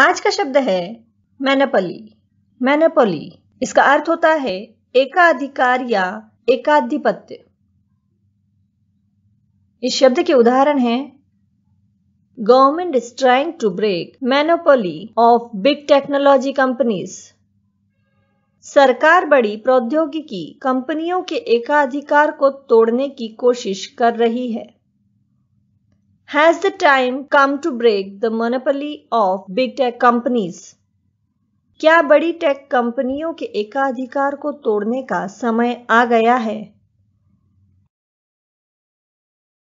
आज का शब्द है मैनपली मैनपली इसका अर्थ होता है एकाधिकार या एकाधिपत्य इस शब्द के उदाहरण है government is trying to break monopoly of big technology companies सरकार बड़ी प्रौद्योगिकी कंपनियों के एकाधिकार को तोड़ने की कोशिश कर रही है Has the time come to break the monopoly of big tech companies? क्या बड़ी टेक कंपनियों के एकाधिकार को तोड़ने का समय आ गया है